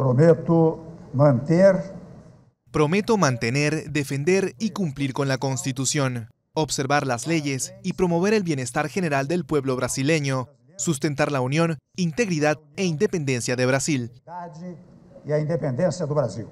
Prometo mantener. Prometo defender y cumplir con la Constitución, observar las leyes y promover el bienestar general del pueblo brasileño, sustentar la unión, integridad e independencia de Brasil. independencia de Brasil.